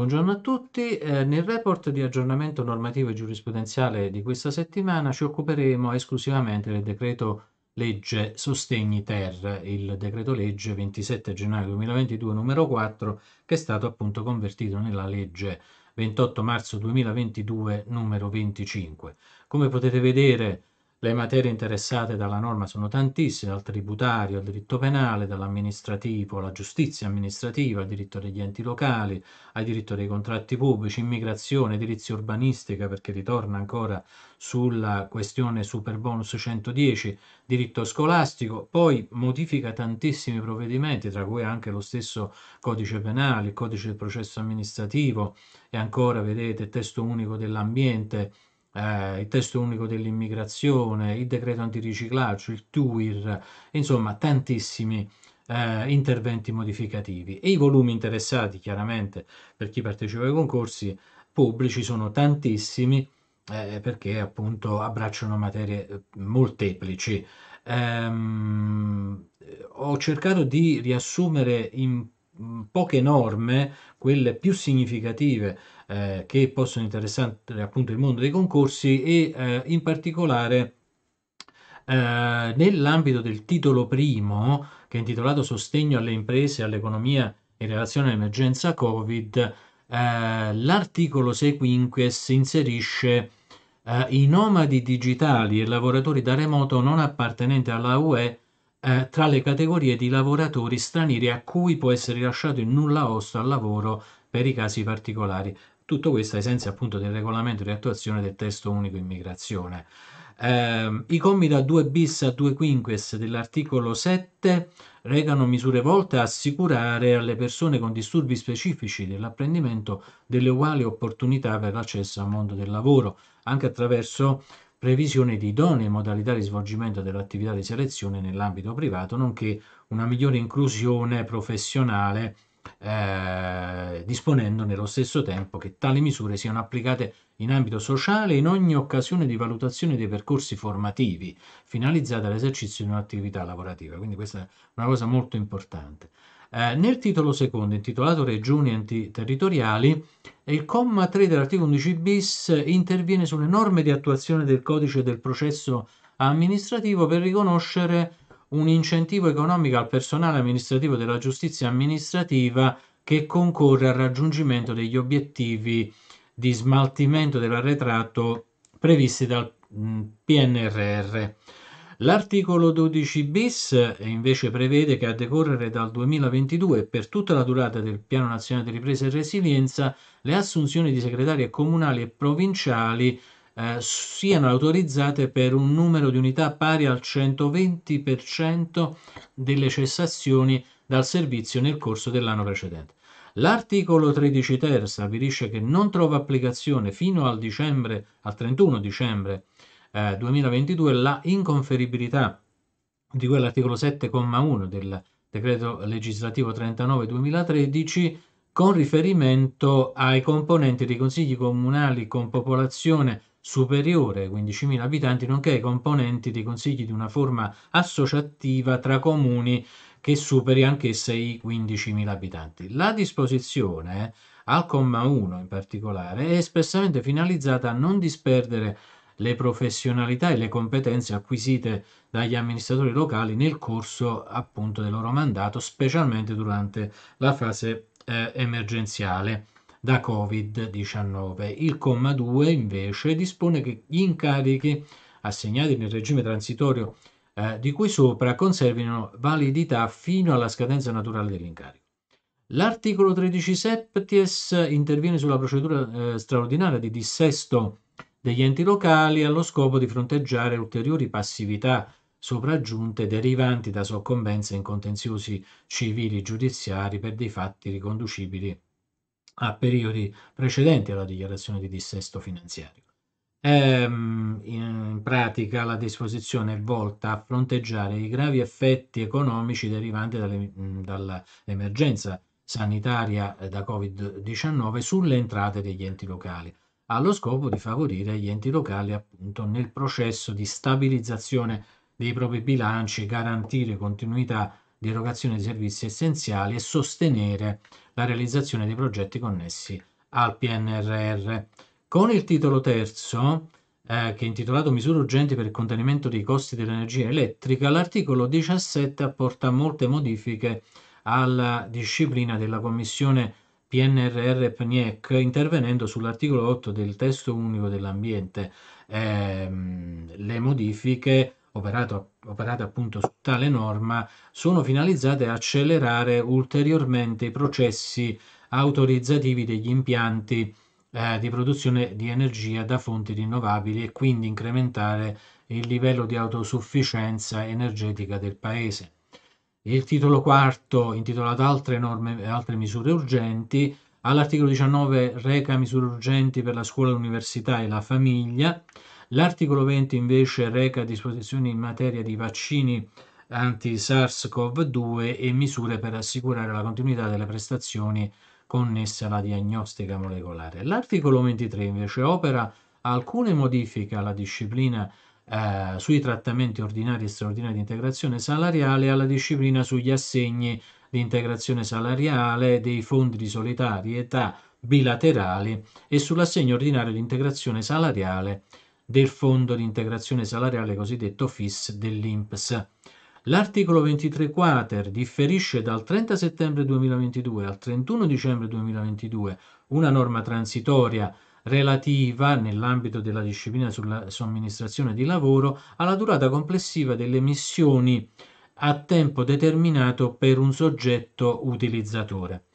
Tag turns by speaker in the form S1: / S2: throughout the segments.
S1: Buongiorno a tutti. Eh, nel report di aggiornamento normativo e giurisprudenziale di questa settimana ci occuperemo esclusivamente del decreto legge Sostegni Ter, il decreto legge 27 gennaio 2022 numero 4 che è stato appunto convertito nella legge 28 marzo 2022 numero 25. Come potete vedere le materie interessate dalla norma sono tantissime, dal tributario al diritto penale, dall'amministrativo alla giustizia amministrativa, al diritto degli enti locali, al diritto dei contratti pubblici, immigrazione, edilizia urbanistica, perché ritorna ancora sulla questione super bonus 110, diritto scolastico, poi modifica tantissimi provvedimenti, tra cui anche lo stesso codice penale, il codice del processo amministrativo e ancora, vedete, il testo unico dell'ambiente, eh, il testo unico dell'immigrazione, il decreto antiriciclaggio, il TUIR, insomma tantissimi eh, interventi modificativi. E i volumi interessati, chiaramente, per chi partecipa ai concorsi pubblici, sono tantissimi eh, perché appunto abbracciano materie eh, molteplici. Ehm, ho cercato di riassumere in mm, poche norme quelle più significative eh, che possono interessare appunto il mondo dei concorsi e eh, in particolare eh, nell'ambito del titolo primo che è intitolato Sostegno alle imprese e all'economia in relazione all'emergenza Covid, eh, l'articolo 6 quinques inserisce eh, i nomadi digitali e lavoratori da remoto non appartenenti alla UE eh, tra le categorie di lavoratori stranieri a cui può essere rilasciato il nulla osta al lavoro per i casi particolari. Tutto questo ai sensi appunto del regolamento di attuazione del testo unico immigrazione. Eh, I commi da 2 bis a 2 quinques dell'articolo 7 regano misure volte a assicurare alle persone con disturbi specifici dell'apprendimento delle uguali opportunità per l'accesso al mondo del lavoro, anche attraverso previsione di idonee modalità di svolgimento dell'attività di selezione nell'ambito privato, nonché una migliore inclusione professionale eh, disponendo nello stesso tempo che tali misure siano applicate in ambito sociale in ogni occasione di valutazione dei percorsi formativi finalizzati all'esercizio di un'attività lavorativa. Quindi questa è una cosa molto importante. Eh, nel titolo secondo, intitolato Regioni antiterritoriali, il comma 3 dell'articolo 11 bis interviene sulle norme di attuazione del codice del processo amministrativo per riconoscere un incentivo economico al personale amministrativo della giustizia amministrativa che concorre al raggiungimento degli obiettivi di smaltimento dell'arretrato previsti dal mm, PNRR. L'articolo 12 bis eh, invece prevede che a decorrere dal 2022 e per tutta la durata del Piano Nazionale di Ripresa e Resilienza le assunzioni di segretari comunali e provinciali eh, siano autorizzate per un numero di unità pari al 120% delle cessazioni dal servizio nel corso dell'anno precedente. L'articolo 13 ter stabilisce che non trova applicazione fino al, dicembre, al 31 dicembre eh, 2022 la inconferibilità di quell'articolo 7,1 del decreto legislativo 39 2013 con riferimento ai componenti dei consigli comunali con popolazione superiore ai 15.000 abitanti, nonché ai componenti dei consigli di una forma associativa tra comuni che superi anch'essa i 15.000 abitanti. La disposizione, eh, al comma 1 in particolare, è espressamente finalizzata a non disperdere le professionalità e le competenze acquisite dagli amministratori locali nel corso appunto del loro mandato, specialmente durante la fase eh, emergenziale da Covid-19. Il comma 2 invece dispone che gli incarichi assegnati nel regime transitorio eh, di cui sopra conservino validità fino alla scadenza naturale dell'incarico. L'articolo 13 septies interviene sulla procedura eh, straordinaria di dissesto degli enti locali allo scopo di fronteggiare ulteriori passività sopraggiunte derivanti da soccombenze in contenziosi civili giudiziari per dei fatti riconducibili a periodi precedenti alla dichiarazione di dissesto finanziario. Ehm, in pratica la disposizione è volta a fronteggiare i gravi effetti economici derivanti dalle, dall'emergenza sanitaria eh, da Covid-19 sulle entrate degli enti locali, allo scopo di favorire gli enti locali appunto nel processo di stabilizzazione dei propri bilanci, e garantire continuità di erogazione di servizi essenziali e sostenere la realizzazione dei progetti connessi al PNRR. Con il titolo terzo, eh, che è intitolato Misure urgenti per il contenimento dei costi dell'energia elettrica, l'articolo 17 apporta molte modifiche alla disciplina della Commissione PNRR PNIEC intervenendo sull'articolo 8 del testo unico dell'ambiente. Eh, le modifiche operato, operate appunto su tale norma sono finalizzate a accelerare ulteriormente i processi autorizzativi degli impianti eh, di produzione di energia da fonti rinnovabili e quindi incrementare il livello di autosufficienza energetica del Paese. Il titolo quarto, intitolato Altre, norme, altre misure urgenti, all'articolo 19 reca misure urgenti per la scuola, l'università e la famiglia. L'articolo 20 invece reca disposizioni in materia di vaccini anti-SARS-CoV-2 e misure per assicurare la continuità delle prestazioni connesse alla diagnostica molecolare. L'articolo 23 invece opera alcune modifiche alla disciplina eh, sui trattamenti ordinari e straordinari di integrazione salariale e alla disciplina sugli assegni di integrazione salariale dei fondi di solidarietà bilaterali e sull'assegno ordinario di integrazione salariale del Fondo di integrazione salariale cosiddetto FIS dell'INPS. L'articolo 23 quater differisce dal 30 settembre 2022 al 31 dicembre 2022 una norma transitoria relativa, nell'ambito della disciplina sulla somministrazione di lavoro, alla durata complessiva delle missioni a tempo determinato per un soggetto utilizzatore.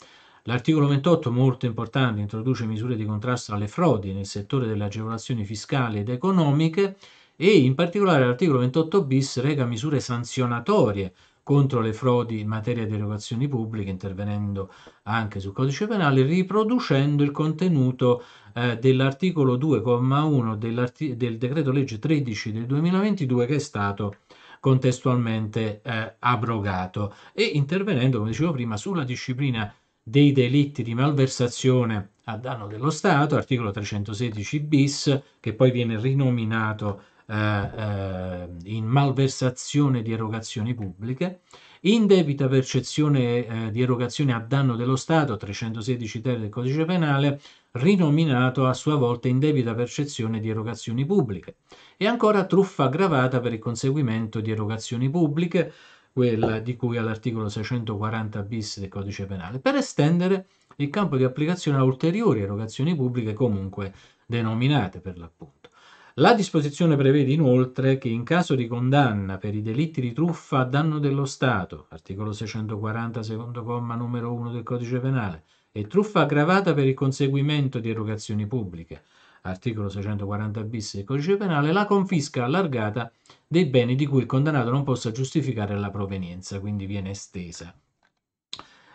S1: L'articolo 28, molto importante, introduce misure di contrasto alle frodi nel settore delle agevolazioni fiscali ed economiche e in particolare l'articolo 28 bis reca misure sanzionatorie contro le frodi in materia di erogazioni pubbliche, intervenendo anche sul codice penale, riproducendo il contenuto eh, dell'articolo 2,1 del decreto legge 13 del 2022 che è stato contestualmente eh, abrogato e intervenendo, come dicevo prima, sulla disciplina dei delitti di malversazione a danno dello Stato, articolo 316 bis, che poi viene rinominato eh, eh, in malversazione di erogazioni pubbliche, indebita percezione eh, di erogazione a danno dello Stato, 316 ter del codice penale, rinominato a sua volta indebita percezione di erogazioni pubbliche, e ancora truffa aggravata per il conseguimento di erogazioni pubbliche, quella di cui all'articolo 640 bis del codice penale, per estendere il campo di applicazione a ulteriori erogazioni pubbliche comunque denominate per l'appunto. La disposizione prevede inoltre che in caso di condanna per i delitti di truffa a danno dello Stato, articolo 640 secondo comma numero 1 del codice penale, e truffa aggravata per il conseguimento di erogazioni pubbliche, articolo 640 bis del codice penale, la confisca allargata dei beni di cui il condannato non possa giustificare la provenienza, quindi viene estesa.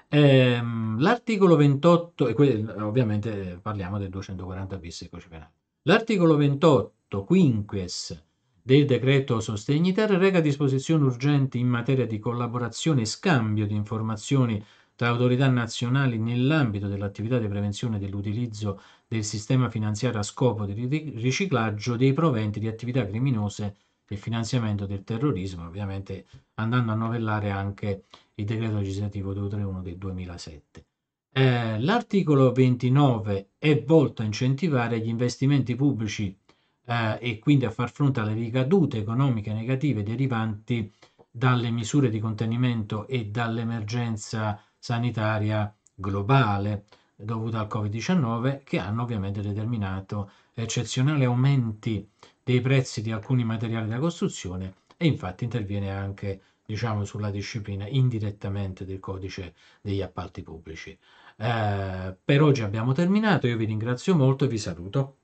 S1: Ehm, l'articolo 28, e ovviamente eh, parliamo del 240 bis del codice penale. L'articolo 28 quinques del decreto Sostegni Terra reca disposizioni urgenti in materia di collaborazione e scambio di informazioni tra autorità nazionali nell'ambito dell'attività di prevenzione dell'utilizzo del sistema finanziario a scopo di riciclaggio dei proventi di attività criminose e finanziamento del terrorismo, ovviamente andando a novellare anche il decreto legislativo 231 del 2007. Eh, l'articolo 29 è volto a incentivare gli investimenti pubblici eh, e quindi a far fronte alle ricadute economiche negative derivanti dalle misure di contenimento e dall'emergenza sanitaria globale dovuta al Covid-19 che hanno ovviamente determinato eccezionali aumenti dei prezzi di alcuni materiali da costruzione e infatti interviene anche diciamo, sulla disciplina indirettamente del codice degli appalti pubblici. Eh, per oggi abbiamo terminato, io vi ringrazio molto e vi saluto.